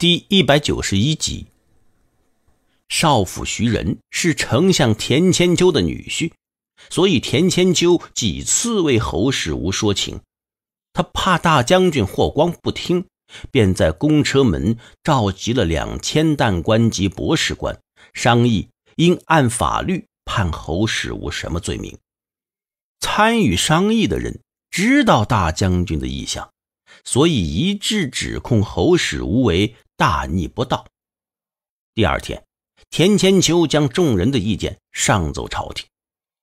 第一百九十一集，少府徐仁是丞相田千秋的女婿，所以田千秋几次为侯氏无说情。他怕大将军霍光不听，便在公车门召集了两千弹官及博士官商议，应按法律判侯氏无什么罪名。参与商议的人知道大将军的意向，所以一致指控侯史无为。大逆不道。第二天，田千秋将众人的意见上奏朝廷。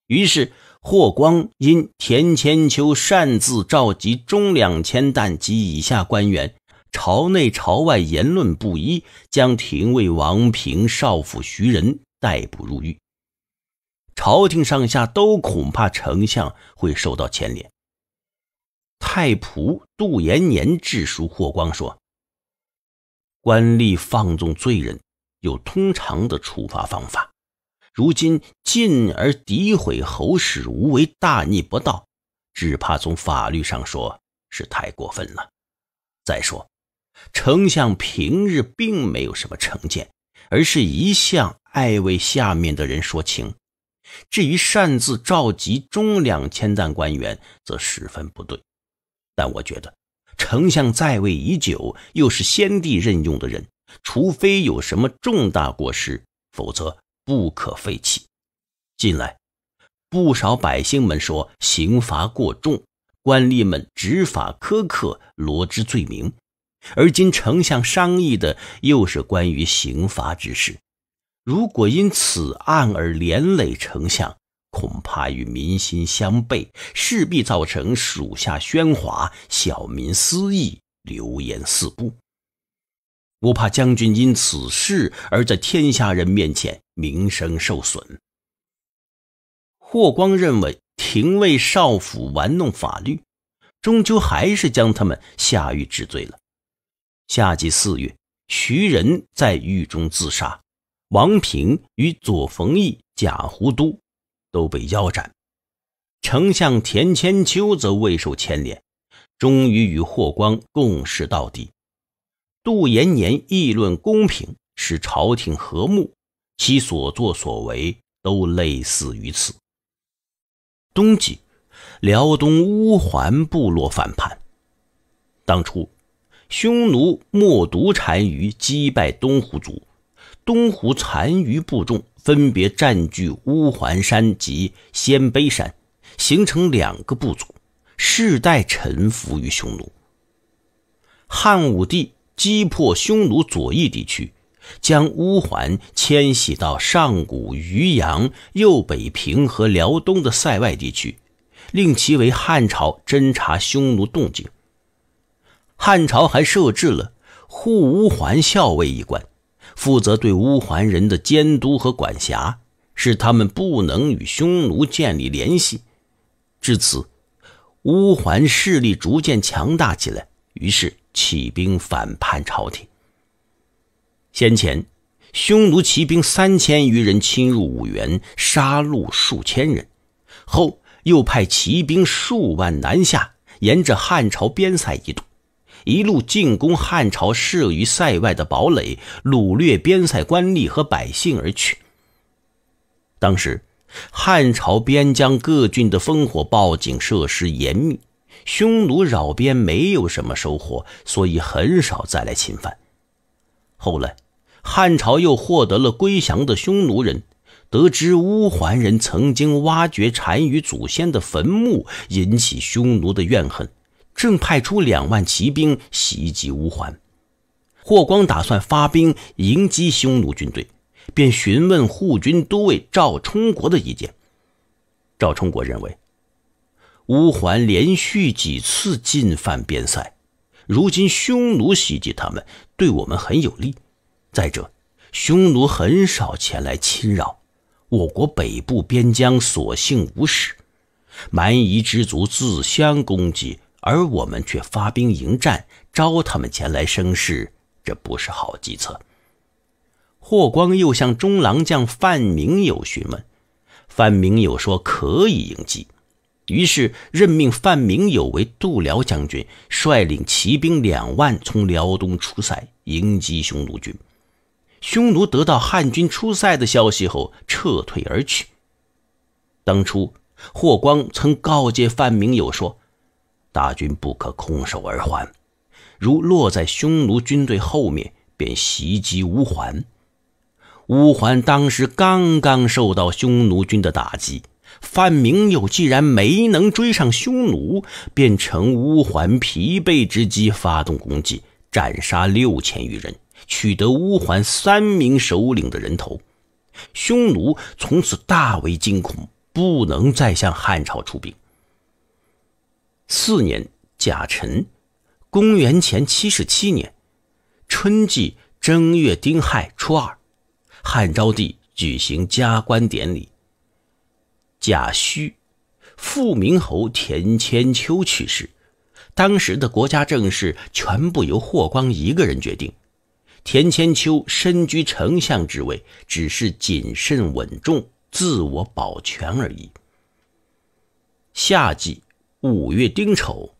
于是霍光因田千秋擅自召集中两千担及以下官员，朝内朝外言论不一，将廷尉王平、少府徐仁逮捕入狱。朝廷上下都恐怕丞相会受到牵连。太仆杜延年致书霍光说。官吏放纵罪人，有通常的处罚方法。如今进而诋毁侯使无为大逆不道，只怕从法律上说是太过分了。再说，丞相平日并没有什么成见，而是一向爱为下面的人说情。至于擅自召集中两千担官员，则十分不对。但我觉得。丞相在位已久，又是先帝任用的人，除非有什么重大过失，否则不可废弃。近来不少百姓们说刑罚过重，官吏们执法苛刻，罗织罪名。而今丞相商议的又是关于刑罚之事，如果因此案而连累丞相，恐怕与民心相悖，势必造成属下喧哗、小民私议、流言四布。我怕将军因此事而在天下人面前名声受损。霍光认为廷尉少府玩弄法律，终究还是将他们下狱治罪了。夏季四月，徐仁在狱中自杀，王平与左冯翊贾湖都。都被腰斩，丞相田千秋则未受牵连，终于与霍光共事到底。杜延年议论公平，使朝廷和睦，其所作所为都类似于此。冬季，辽东乌桓部落反叛，当初匈奴莫毒单于击败东胡族，东胡单于部众。分别占据乌桓山及鲜卑山，形成两个部族，世代臣服于匈奴。汉武帝击破匈奴左翼地区，将乌桓迁徙到上古渔阳、右北平和辽东的塞外地区，令其为汉朝侦察匈奴动静。汉朝还设置了护乌桓校尉一官。负责对乌桓人的监督和管辖，使他们不能与匈奴建立联系。至此，乌桓势力逐渐强大起来，于是起兵反叛朝廷。先前，匈奴骑兵三千余人侵入五原，杀戮数千人；后又派骑兵数万南下，沿着汉朝边塞移动。一路进攻汉朝设于塞外的堡垒，掳掠边塞官吏和百姓而去。当时汉朝边疆各郡的烽火报警设施严密，匈奴扰边没有什么收获，所以很少再来侵犯。后来汉朝又获得了归降的匈奴人，得知乌桓人曾经挖掘单于祖先的坟墓，引起匈奴的怨恨。正派出两万骑兵袭击乌桓，霍光打算发兵迎击匈奴军队，便询问护军都尉赵充国的意见。赵充国认为，乌桓连续几次进犯边塞，如今匈奴袭击他们，对我们很有利。再者，匈奴很少前来侵扰我国北部边疆，所幸无事，蛮夷之族自相攻击。而我们却发兵迎战，招他们前来生事，这不是好计策。霍光又向中郎将范明友询问，范明友说可以迎击，于是任命范明友为度辽将军，率领骑兵两万从辽东出塞迎击匈奴军。匈奴得到汉军出塞的消息后，撤退而去。当初霍光曾告诫范明友说。大军不可空手而还，如落在匈奴军队后面，便袭击乌桓。乌桓当时刚刚受到匈奴军的打击，范明又既然没能追上匈奴，便乘乌桓疲惫之机发动攻击，斩杀六千余人，取得乌桓三名首领的人头。匈奴从此大为惊恐，不能再向汉朝出兵。四年甲辰，公元前七十七年，春季正月丁亥初二，汉昭帝举行加官典礼。贾诩，富明侯田千秋去世。当时的国家政事全部由霍光一个人决定。田千秋身居丞相之位，只是谨慎稳重、自我保全而已。夏季。五月丁丑，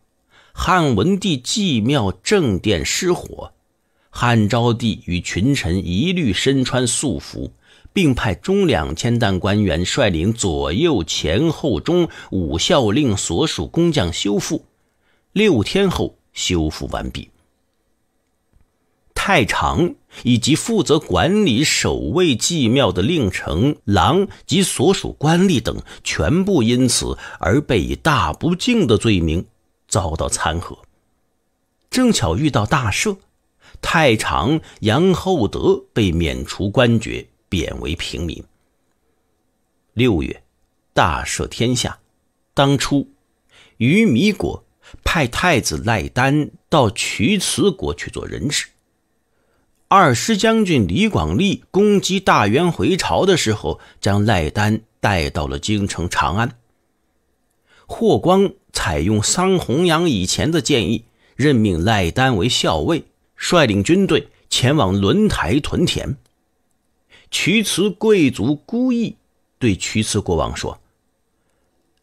汉文帝祭庙正殿失火，汉昭帝与群臣一律身穿素服，并派中两千担官员率领左右前后中五校令所属工匠修复，六天后修复完毕。太常以及负责管理守卫祭庙的令丞郎及所属官吏等，全部因此而被以大不敬的罪名遭到参劾。正巧遇到大赦，太常杨厚德被免除官爵，贬为平民。六月，大赦天下。当初，于米国派太子赖丹到渠池国去做人质。二师将军李广利攻击大元回朝的时候，将赖丹带到了京城长安。霍光采用桑弘羊以前的建议，任命赖丹为校尉，率领军队前往轮台屯田。渠辞贵族孤意对渠辞国王说：“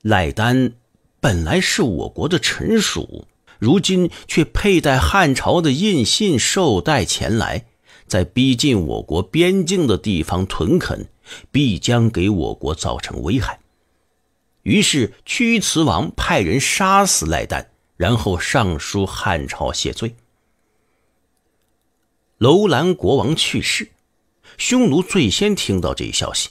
赖丹本来是我国的臣属，如今却佩戴汉朝的印信受带前来。”在逼近我国边境的地方屯垦，必将给我国造成危害。于是屈辞王派人杀死赖丹，然后上书汉朝谢罪。楼兰国王去世，匈奴最先听到这一消息，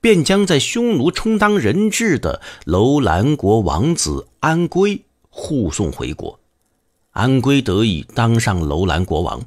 便将在匈奴充当人质的楼兰国王子安归护送回国，安归得以当上楼兰国王。